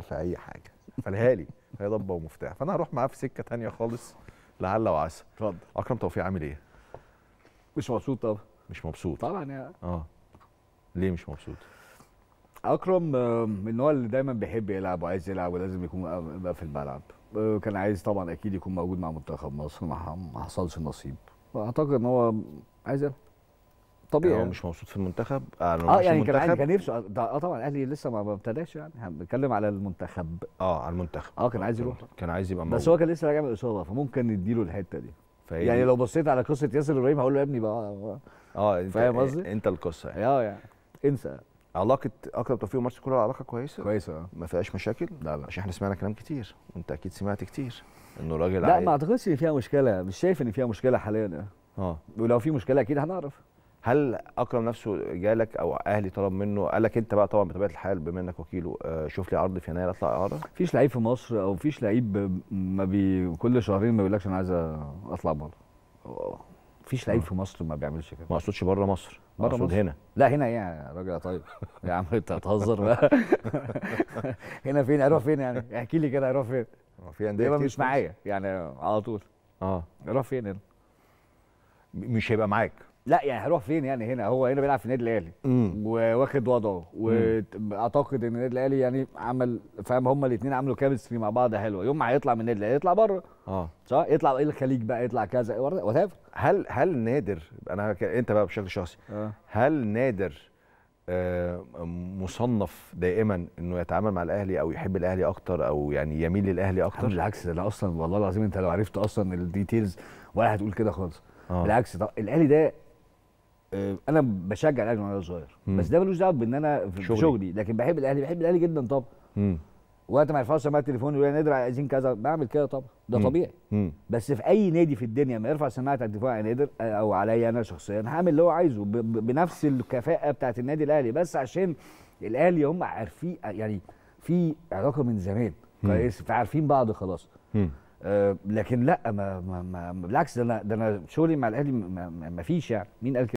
يشتغل في اي حاجه قالها لي هي ضبه ومفتاح فانا هروح معاه في سكه ثانيه خالص لعل وعسى اتفضل اكرم توفيق عامل ايه؟ مش مبسوط طبعا مش مبسوط طبعا يعني اه ليه مش مبسوط؟ اكرم من النوع اللي دايما بيحب يلعب وعايز يلعب ولازم يكون بقى في الملعب آه، كان عايز طبعا اكيد يكون موجود مع منتخب مصر ما حصلش نصيب اعتقد ان هو عايز يلعب طبيعي يعني هو مش مبسوط في المنتخب اه, آه، يعني كان عادي كان نفسه اه, آه، طبعا الاهلي لسه ما ابتداش يعني بنتكلم على المنتخب اه على المنتخب اه كان عايز يروح كان عايز يبقى موجود بس هو كان لسه راجع من الاصابه فممكن نديله الحته دي يعني لو بصيت على قصه ياسر ابراهيم هقول له يا ابني بقى اه, آه، فاهم قصدي؟ انت القصه يعني اه يعني انسى علاقه اكرم توفيق ومارسي كولر علاقه كويسه كويسه اه ما فيهاش مشاكل لا لا عشان احنا سمعنا كلام كتير وانت اكيد سمعت كتير انه راجل لا ما اعتقدش ان فيها مشكله مش شايف ان فيها مشكله حاليا اه ولو في مشكله اكيد هنعرف هل اكرم نفسه جالك او اهلي طلب منه قال لك انت بقى طبعا بطبيعه الحال بما انك وكيله آه، شوف لي عرض في يناير اطلع اعاره مفيش لعيب في مصر او مفيش لعيب ما بي كل شهرين ما بيقولكش انا عايز اطلع بره مفيش لعيب آه. في مصر ما بيعملش كده ما اقصدش بره مصر بره مصر هنا لا هنا ايه يا راجل طيب يا عم انت هتهزر بقى هنا فين اروح فين يعني احكي لي كده اروح فين آه، في انديه مش معايا يعني على طول اه اروح فين هنا مش هيبقى معاك لا يعني هيروح فين يعني هنا هو هنا بيلعب في النادي الاهلي وواخد وضعه واعتقد ان النادي الاهلي يعني عمل فاهم هما الاثنين عملوا كيمستري مع بعض حلوه يوم ما هيطلع من النادي الاهلي يطلع بره اه صح يطلع ايه الخليج بقى يطلع كذا وات هل هل نادر انا ك... انت بقى بشكل شخصي آه. هل نادر آه مصنف دائما انه يتعامل مع الاهلي او يحب الاهلي اكتر او يعني يميل للاهلي اكتر بالعكس ده اصلا والله العظيم انت لو عرفت اصلا الديتيلز ولا هتقول كده خالص آه. بالعكس الاهلي ده آه، انا بشجع الاهلي وانا صغير بس ده ملوش دعوه بان انا في شغلي. شغلي لكن بحب الاهلي بحب الاهلي جدا طبعا وقت ما يرفعوا سماعه التليفون يقول نادر عايزين كذا بعمل كده طبعا ده مم. طبيعي مم. بس في اي نادي في الدنيا ما يرفع سماعه التليفون على نادر آه، او عليا انا شخصيا هعمل اللي هو عايزه بنفس الكفاءه بتاعت النادي الاهلي بس عشان الاهلي هم عارفين آه، يعني في علاقه من زمان كويس فعارفين بعض خلاص آه لكن لا ما, ما, ما بالعكس ده انا ده انا شغلي مع الاهلي ما, ما فيش يعني مين قال كده